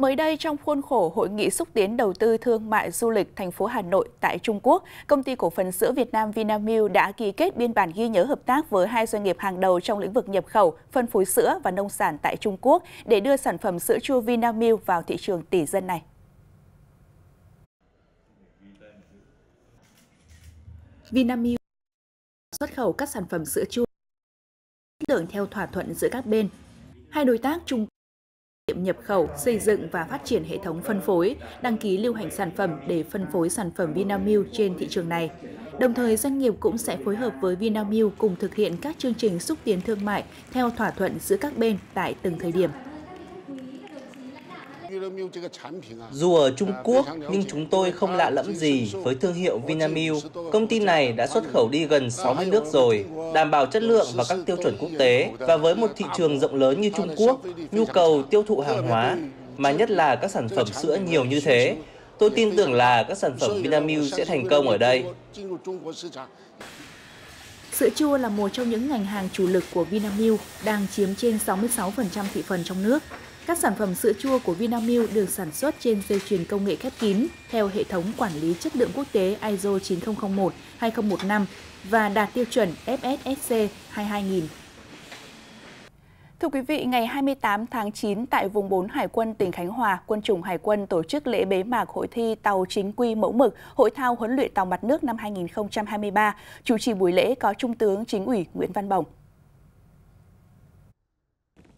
Mới đây, trong khuôn khổ Hội nghị xúc tiến đầu tư thương mại du lịch thành phố Hà Nội tại Trung Quốc, Công ty Cổ phần sữa Việt Nam Vinamilk đã ký kết biên bản ghi nhớ hợp tác với hai doanh nghiệp hàng đầu trong lĩnh vực nhập khẩu, phân phối sữa và nông sản tại Trung Quốc để đưa sản phẩm sữa chua Vinamilk vào thị trường tỷ dân này. Vinamilk xuất khẩu các sản phẩm sữa chua lượng theo thỏa thuận giữa các bên. Hai đối tác Trung Quốc nhập khẩu, xây dựng và phát triển hệ thống phân phối, đăng ký lưu hành sản phẩm để phân phối sản phẩm Vinamilk trên thị trường này. Đồng thời, doanh nghiệp cũng sẽ phối hợp với Vinamilk cùng thực hiện các chương trình xúc tiến thương mại theo thỏa thuận giữa các bên tại từng thời điểm. Dù ở Trung à, Quốc, nhưng chúng tôi không lạ lẫm gì với thương hiệu Vinamilk. Công ty này đã xuất khẩu đi gần 60 nước rồi, đảm bảo chất lượng và các tiêu chuẩn quốc tế. Và với một thị trường rộng lớn như Trung Quốc, nhu cầu tiêu thụ hàng hóa, mà nhất là các sản phẩm sữa nhiều như thế, tôi tin tưởng là các sản phẩm Vinamilk sẽ thành công ở đây. Sữa chua là một trong những ngành hàng chủ lực của Vinamilk, đang chiếm trên 66% thị phần trong nước. Các sản phẩm sữa chua của Vinamilk được sản xuất trên dây chuyền công nghệ khép kín theo hệ thống quản lý chất lượng quốc tế ISO 9001-2015 và đạt tiêu chuẩn FSSC 22000. Thưa quý vị, ngày 28 tháng 9 tại vùng 4 Hải quân tỉnh Khánh Hòa, quân chủng Hải quân tổ chức lễ bế mạc hội thi tàu chính quy mẫu mực hội thao huấn luyện tàu mặt nước năm 2023. Chủ trì buổi lễ có Trung tướng Chính ủy Nguyễn Văn Bổng.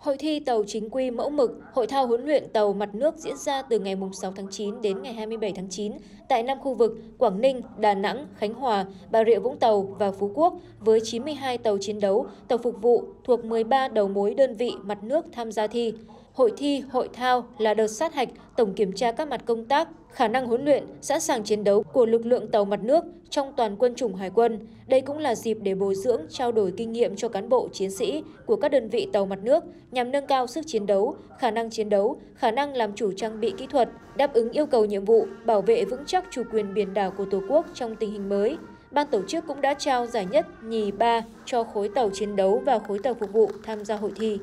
Hội thi tàu chính quy mẫu mực, hội thao huấn luyện tàu mặt nước diễn ra từ ngày 6 tháng 9 đến ngày 27 tháng 9 tại năm khu vực Quảng Ninh, Đà Nẵng, Khánh Hòa, Bà Rịa Vũng Tàu và Phú Quốc với 92 tàu chiến đấu, tàu phục vụ thuộc 13 đầu mối đơn vị mặt nước tham gia thi hội thi, hội thao là đợt sát hạch tổng kiểm tra các mặt công tác, khả năng huấn luyện, sẵn sàng chiến đấu của lực lượng tàu mặt nước trong toàn quân chủng hải quân. Đây cũng là dịp để bồi dưỡng, trao đổi kinh nghiệm cho cán bộ chiến sĩ của các đơn vị tàu mặt nước nhằm nâng cao sức chiến đấu, khả năng chiến đấu, khả năng làm chủ trang bị kỹ thuật, đáp ứng yêu cầu nhiệm vụ bảo vệ vững chắc chủ quyền biển đảo của Tổ quốc trong tình hình mới. Ban tổ chức cũng đã trao giải nhất, nhì, ba cho khối tàu chiến đấu và khối tàu phục vụ tham gia hội thi.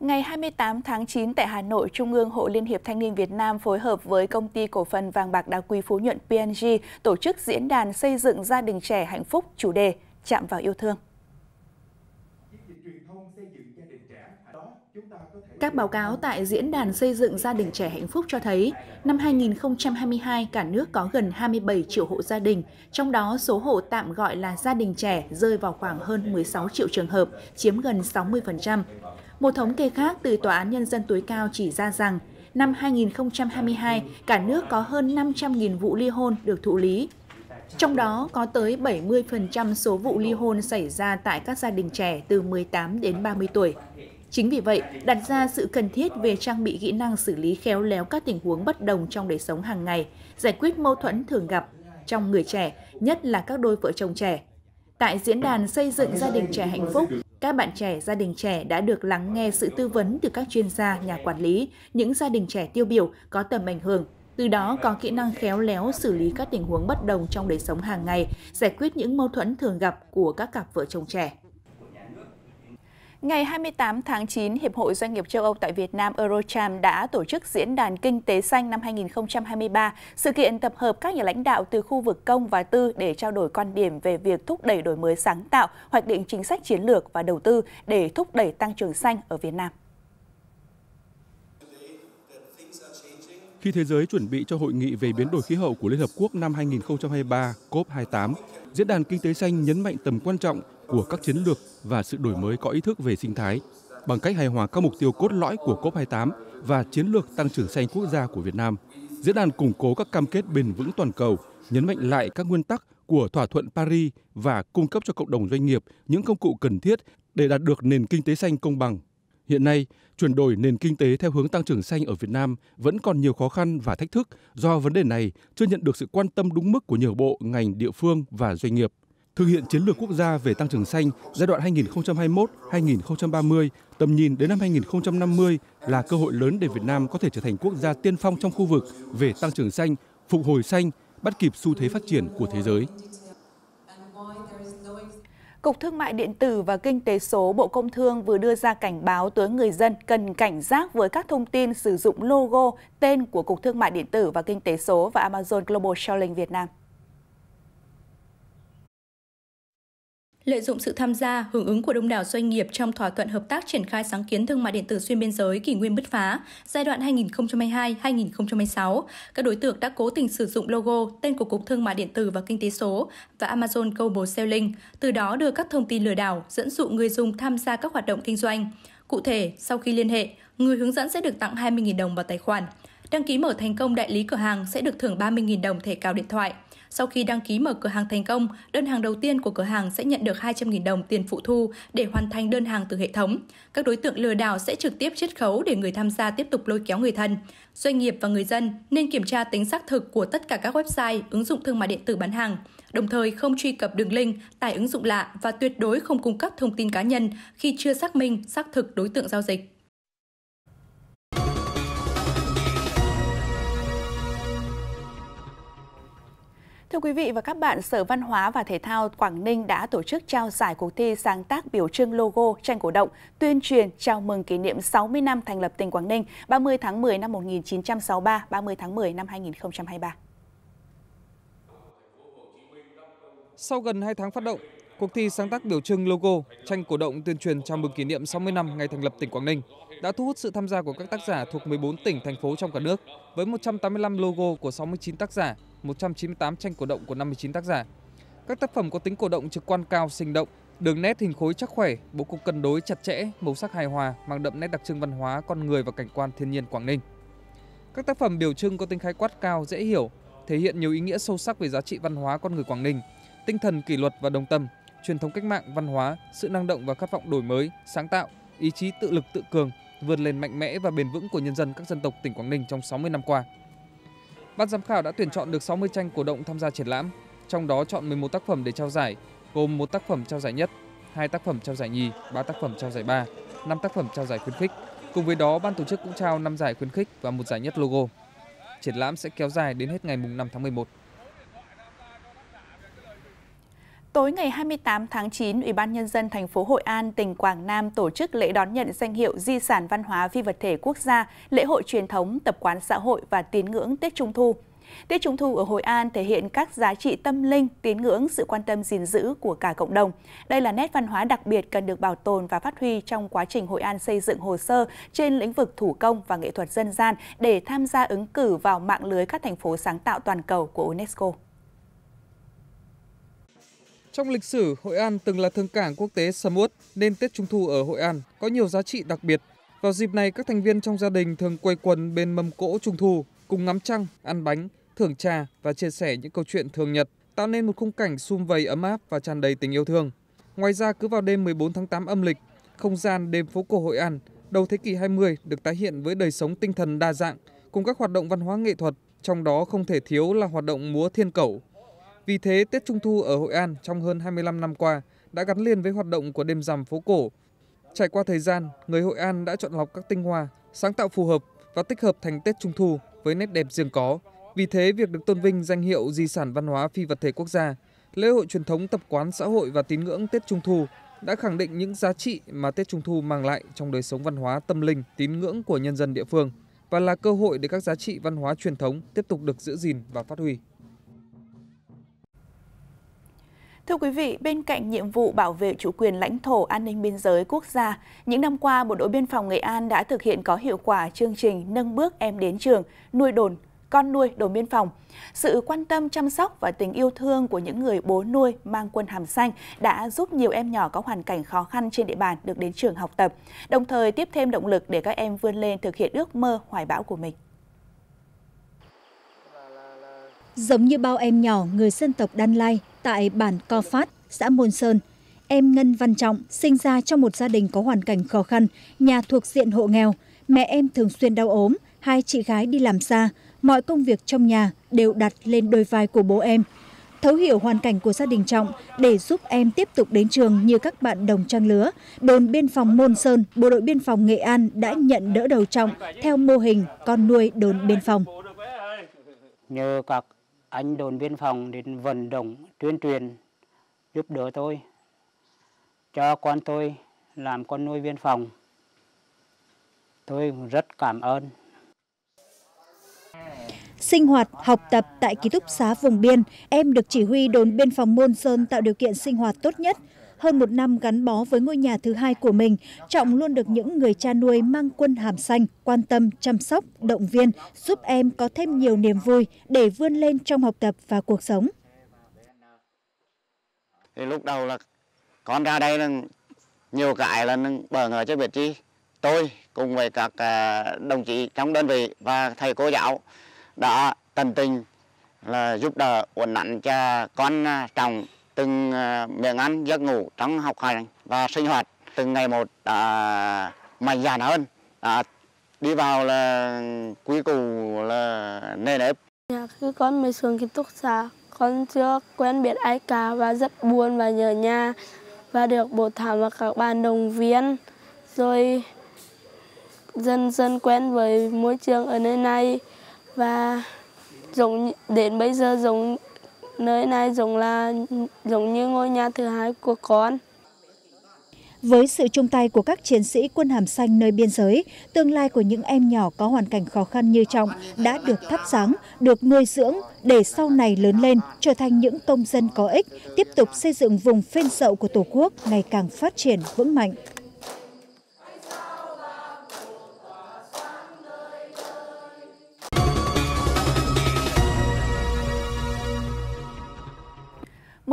Ngày 28 tháng 9 tại Hà Nội, Trung ương Hội Liên hiệp Thanh niên Việt Nam phối hợp với công ty cổ phần vàng bạc đá quý Phú Nhuận PNG tổ chức diễn đàn xây dựng gia đình trẻ hạnh phúc chủ đề Chạm vào yêu thương. Các báo cáo tại Diễn đàn Xây dựng Gia đình Trẻ Hạnh Phúc cho thấy, năm 2022, cả nước có gần 27 triệu hộ gia đình, trong đó số hộ tạm gọi là gia đình trẻ rơi vào khoảng hơn 16 triệu trường hợp, chiếm gần 60%. Một thống kê khác từ Tòa án Nhân dân tối cao chỉ ra rằng, năm 2022, cả nước có hơn 500.000 vụ ly hôn được thụ lý. Trong đó có tới 70% số vụ ly hôn xảy ra tại các gia đình trẻ từ 18 đến 30 tuổi. Chính vì vậy, đặt ra sự cần thiết về trang bị kỹ năng xử lý khéo léo các tình huống bất đồng trong đời sống hàng ngày, giải quyết mâu thuẫn thường gặp trong người trẻ, nhất là các đôi vợ chồng trẻ. Tại diễn đàn xây dựng gia đình trẻ hạnh phúc các bạn trẻ, gia đình trẻ đã được lắng nghe sự tư vấn từ các chuyên gia, nhà quản lý, những gia đình trẻ tiêu biểu có tầm ảnh hưởng, từ đó có kỹ năng khéo léo xử lý các tình huống bất đồng trong đời sống hàng ngày, giải quyết những mâu thuẫn thường gặp của các cặp vợ chồng trẻ. Ngày 28 tháng 9, Hiệp hội Doanh nghiệp châu Âu tại Việt Nam Eurocharm đã tổ chức Diễn đàn Kinh tế Xanh năm 2023, sự kiện tập hợp các nhà lãnh đạo từ khu vực công và tư để trao đổi quan điểm về việc thúc đẩy đổi mới sáng tạo, hoạch định chính sách chiến lược và đầu tư để thúc đẩy tăng trưởng xanh ở Việt Nam. Khi thế giới chuẩn bị cho hội nghị về biến đổi khí hậu của Liên Hợp Quốc năm 2023 COP28, Diễn đàn Kinh tế Xanh nhấn mạnh tầm quan trọng của các chiến lược và sự đổi mới có ý thức về sinh thái bằng cách hài hòa các mục tiêu cốt lõi của COP28 và chiến lược tăng trưởng xanh quốc gia của Việt Nam. Diễn đàn củng cố các cam kết bền vững toàn cầu, nhấn mạnh lại các nguyên tắc của thỏa thuận Paris và cung cấp cho cộng đồng doanh nghiệp những công cụ cần thiết để đạt được nền kinh tế xanh công bằng. Hiện nay, chuyển đổi nền kinh tế theo hướng tăng trưởng xanh ở Việt Nam vẫn còn nhiều khó khăn và thách thức do vấn đề này chưa nhận được sự quan tâm đúng mức của nhiều bộ, ngành, địa phương và doanh nghiệp thực hiện chiến lược quốc gia về tăng trưởng xanh giai đoạn 2021-2030 tầm nhìn đến năm 2050 là cơ hội lớn để Việt Nam có thể trở thành quốc gia tiên phong trong khu vực về tăng trưởng xanh, phục hồi xanh, bắt kịp xu thế phát triển của thế giới. Cục Thương mại Điện tử và Kinh tế số Bộ Công Thương vừa đưa ra cảnh báo tới người dân cần cảnh giác với các thông tin sử dụng logo, tên của Cục Thương mại Điện tử và Kinh tế số và Amazon Global Selling Việt Nam. lợi dụng sự tham gia, hưởng ứng của đông đảo doanh nghiệp trong thỏa thuận hợp tác triển khai sáng kiến thương mại điện tử xuyên biên giới kỷ nguyên bứt phá giai đoạn 2022-2026, các đối tượng đã cố tình sử dụng logo, tên của Cục Thương mại điện tử và Kinh tế số và Amazon Global Selling, từ đó đưa các thông tin lừa đảo dẫn dụ người dùng tham gia các hoạt động kinh doanh. Cụ thể, sau khi liên hệ, người hướng dẫn sẽ được tặng 20.000 đồng vào tài khoản. Đăng ký mở thành công đại lý cửa hàng sẽ được thưởng 30.000 đồng thẻ cào điện thoại. Sau khi đăng ký mở cửa hàng thành công, đơn hàng đầu tiên của cửa hàng sẽ nhận được 200.000 đồng tiền phụ thu để hoàn thành đơn hàng từ hệ thống. Các đối tượng lừa đảo sẽ trực tiếp chiết khấu để người tham gia tiếp tục lôi kéo người thân. Doanh nghiệp và người dân nên kiểm tra tính xác thực của tất cả các website, ứng dụng thương mại điện tử bán hàng, đồng thời không truy cập đường link, tải ứng dụng lạ và tuyệt đối không cung cấp thông tin cá nhân khi chưa xác minh, xác thực đối tượng giao dịch. Thưa quý vị và các bạn, Sở Văn hóa và Thể thao Quảng Ninh đã tổ chức trao giải cuộc thi sáng tác biểu trưng logo tranh cổ động, tuyên truyền chào mừng kỷ niệm 60 năm thành lập tỉnh Quảng Ninh 30 tháng 10 năm 1963, 30 tháng 10 năm 2023. Sau gần 2 tháng phát động, cuộc thi sáng tác biểu trưng logo, tranh cổ động tuyên truyền chào mừng kỷ niệm 60 năm ngày thành lập tỉnh Quảng Ninh đã thu hút sự tham gia của các tác giả thuộc 14 tỉnh, thành phố trong cả nước, với 185 logo của 69 tác giả, 198 tranh cổ động của 59 tác giả. Các tác phẩm có tính cổ động trực quan cao, sinh động, đường nét hình khối chắc khỏe, bố cục cân đối chặt chẽ, màu sắc hài hòa, mang đậm nét đặc trưng văn hóa, con người và cảnh quan thiên nhiên Quảng Ninh. Các tác phẩm biểu trưng có tính khái quát cao, dễ hiểu, thể hiện nhiều ý nghĩa sâu sắc về giá trị văn hóa con người Quảng Ninh, tinh thần kỷ luật và đồng tâm, truyền thống cách mạng văn hóa, sự năng động và khát vọng đổi mới, sáng tạo, ý chí tự lực tự cường, vươn lên mạnh mẽ và bền vững của nhân dân các dân tộc tỉnh Quảng Ninh trong 60 năm qua. Ban giám khảo đã tuyển chọn được 60 tranh cổ động tham gia triển lãm, trong đó chọn 11 tác phẩm để trao giải, gồm một tác phẩm trao giải nhất, hai tác phẩm trao giải nhì, ba tác phẩm trao giải ba, năm tác phẩm trao giải khuyến khích. Cùng với đó, ban tổ chức cũng trao năm giải khuyến khích và một giải nhất logo. Triển lãm sẽ kéo dài đến hết ngày 5 tháng 11. Tối ngày 28 tháng 9, Ủy ban nhân dân thành phố Hội An, tỉnh Quảng Nam tổ chức lễ đón nhận danh hiệu Di sản văn hóa phi vật thể quốc gia, lễ hội truyền thống, tập quán xã hội và tín ngưỡng Tết Trung thu. Tết Trung thu ở Hội An thể hiện các giá trị tâm linh, tín ngưỡng, sự quan tâm gìn giữ của cả cộng đồng. Đây là nét văn hóa đặc biệt cần được bảo tồn và phát huy trong quá trình Hội An xây dựng hồ sơ trên lĩnh vực thủ công và nghệ thuật dân gian để tham gia ứng cử vào mạng lưới các thành phố sáng tạo toàn cầu của UNESCO. Trong lịch sử, Hội An từng là thương cảng quốc tế sầm uất nên Tết Trung Thu ở Hội An có nhiều giá trị đặc biệt. Vào dịp này, các thành viên trong gia đình thường quây quần bên mâm cỗ Trung Thu, cùng ngắm trăng, ăn bánh, thưởng trà và chia sẻ những câu chuyện thường nhật, tạo nên một khung cảnh sum vầy ấm áp và tràn đầy tình yêu thương. Ngoài ra, cứ vào đêm 14 tháng 8 âm lịch, không gian đêm phố cổ Hội An đầu thế kỷ 20 được tái hiện với đời sống tinh thần đa dạng cùng các hoạt động văn hóa nghệ thuật, trong đó không thể thiếu là hoạt động múa thiên cẩu vì thế tết trung thu ở hội an trong hơn hai mươi năm năm qua đã gắn liền với hoạt động của đêm rằm phố cổ trải qua thời gian người hội an đã chọn lọc các tinh hoa sáng tạo phù hợp và tích hợp thành tết trung thu với nét đẹp riêng có vì thế việc được tôn vinh danh hiệu di sản văn hóa phi vật thể quốc gia lễ hội truyền thống tập quán xã hội và tín ngưỡng tết trung thu đã khẳng định những giá trị mà Tết Trung Thu mang lại trong đời sống văn hóa tâm linh, tín ngưỡng của nhân dân địa phương và là cơ hội để các giá trị văn hóa truyền thống tiếp tục được giữ gìn và phát huy. Thưa quý vị, bên cạnh nhiệm vụ bảo vệ chủ quyền lãnh thổ, an ninh biên giới quốc gia, những năm qua, Bộ đội Biên phòng Nghệ An đã thực hiện có hiệu quả chương trình Nâng bước em đến trường, nuôi đồn, con nuôi đồn biên phòng. Sự quan tâm chăm sóc và tình yêu thương của những người bố nuôi mang quân hàm xanh đã giúp nhiều em nhỏ có hoàn cảnh khó khăn trên địa bàn được đến trường học tập, đồng thời tiếp thêm động lực để các em vươn lên thực hiện ước mơ hoài bão của mình. Giống như bao em nhỏ người dân tộc Đan Lai, tại bản co phát xã môn sơn em ngân văn trọng sinh ra trong một gia đình có hoàn cảnh khó khăn nhà thuộc diện hộ nghèo mẹ em thường xuyên đau ốm hai chị gái đi làm xa mọi công việc trong nhà đều đặt lên đôi vai của bố em thấu hiểu hoàn cảnh của gia đình trọng để giúp em tiếp tục đến trường như các bạn đồng trang lứa đồn biên phòng môn sơn bộ đội biên phòng nghệ an đã nhận đỡ đầu trọng theo mô hình con nuôi đồn biên phòng nhờ các anh đồn biên phòng đến vận động tuyên truyền giúp đỡ tôi cho con tôi làm con nuôi biên phòng tôi rất cảm ơn sinh hoạt, học tập tại ký túc xá vùng biên, em được chỉ huy đồn biên phòng Môn Sơn tạo điều kiện sinh hoạt tốt nhất, hơn một năm gắn bó với ngôi nhà thứ hai của mình trọng luôn được những người cha nuôi mang quân hàm xanh quan tâm chăm sóc động viên giúp em có thêm nhiều niềm vui để vươn lên trong học tập và cuộc sống thì lúc đầu là con ra đây là nhiều cái là bờ ngờ cho biết chi tôi cùng với các à, đồng chí trong đơn vị và thầy cô giáo đã tận tình là giúp đỡ ổn nắn cho con à, trọng từng à, miệng ăn giấc ngủ trong học hành và sinh hoạt từng ngày một đã à, mạnh dạn hơn đã à, đi vào là quy củ là nề nếp nhà khi con mới xuống ký túc xá con chưa quen biết ai cả và rất buồn và nhớ nhà và được bố thảm và các bạn đồng viên rồi dần dần quen với môi trường ở nơi này và giống đến bây giờ giống Nơi này giống là giống như ngôi nhà thứ hai của con. Với sự chung tay của các chiến sĩ quân hàm xanh nơi biên giới, tương lai của những em nhỏ có hoàn cảnh khó khăn như Trọng đã được thắp sáng, được nuôi dưỡng để sau này lớn lên trở thành những công dân có ích, tiếp tục xây dựng vùng phên sậu của Tổ quốc ngày càng phát triển vững mạnh.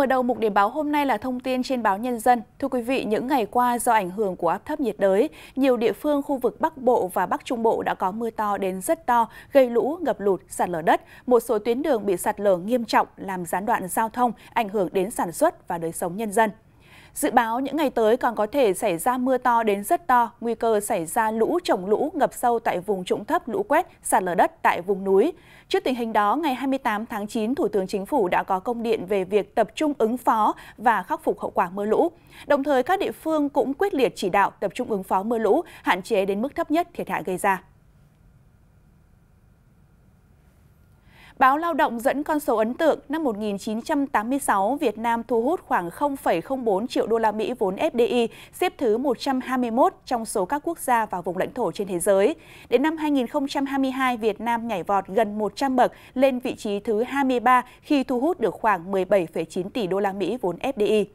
Mở đầu mục điểm báo hôm nay là thông tin trên báo Nhân dân. Thưa quý vị, những ngày qua do ảnh hưởng của áp thấp nhiệt đới, nhiều địa phương khu vực Bắc Bộ và Bắc Trung Bộ đã có mưa to đến rất to, gây lũ, ngập lụt, sạt lở đất. Một số tuyến đường bị sạt lở nghiêm trọng làm gián đoạn giao thông, ảnh hưởng đến sản xuất và đời sống nhân dân. Dự báo những ngày tới còn có thể xảy ra mưa to đến rất to, nguy cơ xảy ra lũ trồng lũ ngập sâu tại vùng trũng thấp lũ quét, sạt lở đất tại vùng núi. Trước tình hình đó, ngày 28 tháng 9, Thủ tướng Chính phủ đã có công điện về việc tập trung ứng phó và khắc phục hậu quả mưa lũ. Đồng thời, các địa phương cũng quyết liệt chỉ đạo tập trung ứng phó mưa lũ, hạn chế đến mức thấp nhất thiệt hại gây ra. Báo Lao động dẫn con số ấn tượng năm 1986 Việt Nam thu hút khoảng 0,04 triệu đô la Mỹ vốn FDI, xếp thứ 121 trong số các quốc gia và vùng lãnh thổ trên thế giới. Đến năm 2022, Việt Nam nhảy vọt gần 100 bậc lên vị trí thứ 23 khi thu hút được khoảng 17,9 tỷ đô la Mỹ vốn FDI.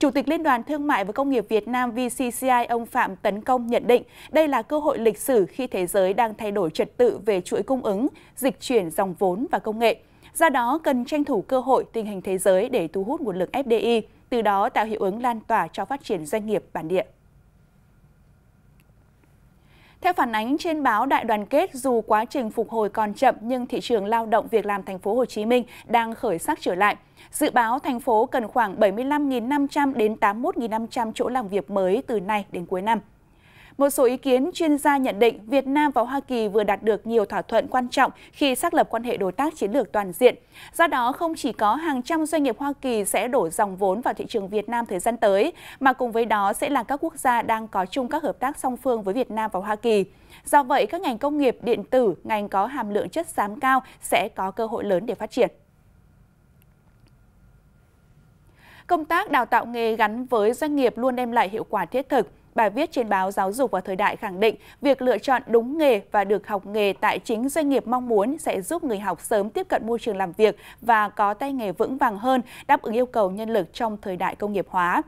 Chủ tịch Liên đoàn Thương mại và Công nghiệp Việt Nam VCCI ông Phạm Tấn Công nhận định đây là cơ hội lịch sử khi thế giới đang thay đổi trật tự về chuỗi cung ứng, dịch chuyển dòng vốn và công nghệ. Do đó, cần tranh thủ cơ hội tình hình thế giới để thu hút nguồn lực FDI, từ đó tạo hiệu ứng lan tỏa cho phát triển doanh nghiệp bản địa. Theo phản ánh trên báo Đại đoàn kết, dù quá trình phục hồi còn chậm nhưng thị trường lao động việc làm thành phố Hồ Chí Minh đang khởi sắc trở lại. Dự báo thành phố cần khoảng 75.500 đến 81.500 chỗ làm việc mới từ nay đến cuối năm. Một số ý kiến chuyên gia nhận định Việt Nam và Hoa Kỳ vừa đạt được nhiều thỏa thuận quan trọng khi xác lập quan hệ đối tác chiến lược toàn diện. Do đó, không chỉ có hàng trăm doanh nghiệp Hoa Kỳ sẽ đổ dòng vốn vào thị trường Việt Nam thời gian tới, mà cùng với đó sẽ là các quốc gia đang có chung các hợp tác song phương với Việt Nam và Hoa Kỳ. Do vậy, các ngành công nghiệp điện tử, ngành có hàm lượng chất xám cao sẽ có cơ hội lớn để phát triển. Công tác đào tạo nghề gắn với doanh nghiệp luôn đem lại hiệu quả thiết thực. Bài viết trên báo Giáo dục và Thời đại khẳng định việc lựa chọn đúng nghề và được học nghề tại chính doanh nghiệp mong muốn sẽ giúp người học sớm tiếp cận môi trường làm việc và có tay nghề vững vàng hơn, đáp ứng yêu cầu nhân lực trong thời đại công nghiệp hóa.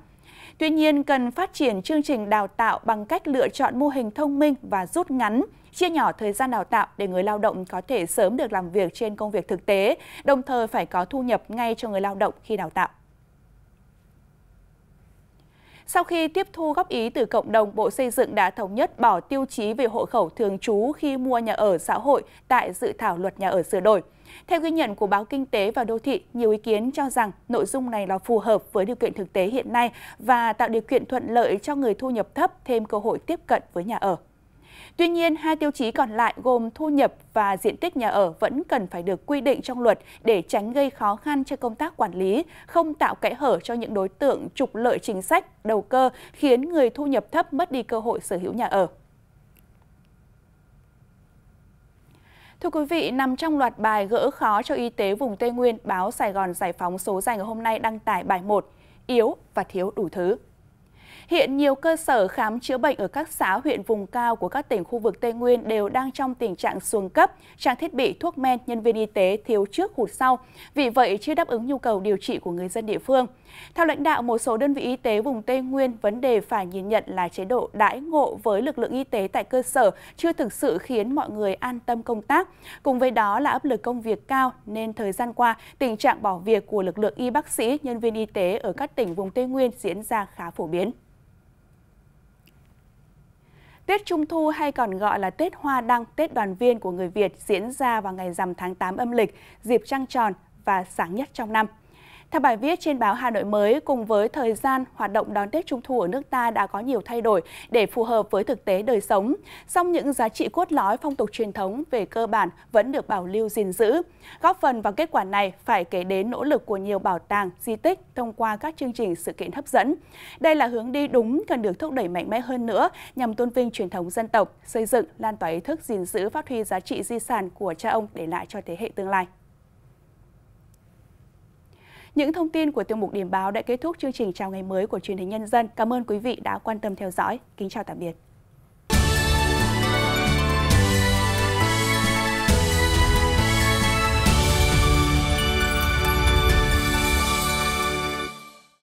Tuy nhiên, cần phát triển chương trình đào tạo bằng cách lựa chọn mô hình thông minh và rút ngắn, chia nhỏ thời gian đào tạo để người lao động có thể sớm được làm việc trên công việc thực tế, đồng thời phải có thu nhập ngay cho người lao động khi đào tạo. Sau khi tiếp thu góp ý từ cộng đồng, Bộ Xây dựng đã thống nhất bỏ tiêu chí về hộ khẩu thường trú khi mua nhà ở xã hội tại dự thảo luật nhà ở sửa đổi. Theo ghi nhận của báo Kinh tế và Đô thị, nhiều ý kiến cho rằng nội dung này là phù hợp với điều kiện thực tế hiện nay và tạo điều kiện thuận lợi cho người thu nhập thấp thêm cơ hội tiếp cận với nhà ở. Tuy nhiên, hai tiêu chí còn lại gồm thu nhập và diện tích nhà ở vẫn cần phải được quy định trong luật để tránh gây khó khăn cho công tác quản lý, không tạo kẽ hở cho những đối tượng trục lợi chính sách, đầu cơ, khiến người thu nhập thấp mất đi cơ hội sở hữu nhà ở. Thưa quý vị, nằm trong loạt bài gỡ khó cho y tế vùng Tây Nguyên, báo Sài Gòn Giải phóng số ra ngày hôm nay đăng tải bài 1, yếu và thiếu đủ thứ. Hiện nhiều cơ sở khám chữa bệnh ở các xã huyện vùng cao của các tỉnh khu vực Tây Nguyên đều đang trong tình trạng xuống cấp, trang thiết bị, thuốc men, nhân viên y tế thiếu trước hụt sau, vì vậy chưa đáp ứng nhu cầu điều trị của người dân địa phương. Theo lãnh đạo một số đơn vị y tế vùng Tây Nguyên, vấn đề phải nhìn nhận là chế độ đãi ngộ với lực lượng y tế tại cơ sở chưa thực sự khiến mọi người an tâm công tác. Cùng với đó là áp lực công việc cao nên thời gian qua tình trạng bỏ việc của lực lượng y bác sĩ, nhân viên y tế ở các tỉnh vùng Tây Nguyên diễn ra khá phổ biến. Tết Trung Thu hay còn gọi là Tết Hoa Đăng, Tết Đoàn viên của người Việt diễn ra vào ngày rằm tháng 8 âm lịch, dịp trăng tròn và sáng nhất trong năm. Theo bài viết trên báo Hà Nội mới, cùng với thời gian, hoạt động đón Tết Trung Thu ở nước ta đã có nhiều thay đổi để phù hợp với thực tế đời sống. Song những giá trị cốt lõi phong tục truyền thống về cơ bản vẫn được bảo lưu gìn giữ. Góp phần vào kết quả này phải kể đến nỗ lực của nhiều bảo tàng, di tích thông qua các chương trình sự kiện hấp dẫn. Đây là hướng đi đúng cần được thúc đẩy mạnh mẽ hơn nữa nhằm tôn vinh truyền thống dân tộc, xây dựng, lan tỏa ý thức gìn giữ phát huy giá trị di sản của cha ông để lại cho thế hệ tương lai. Những thông tin của tiêu mục điểm báo đã kết thúc chương trình chào ngày mới của truyền hình nhân dân. Cảm ơn quý vị đã quan tâm theo dõi. Kính chào tạm biệt.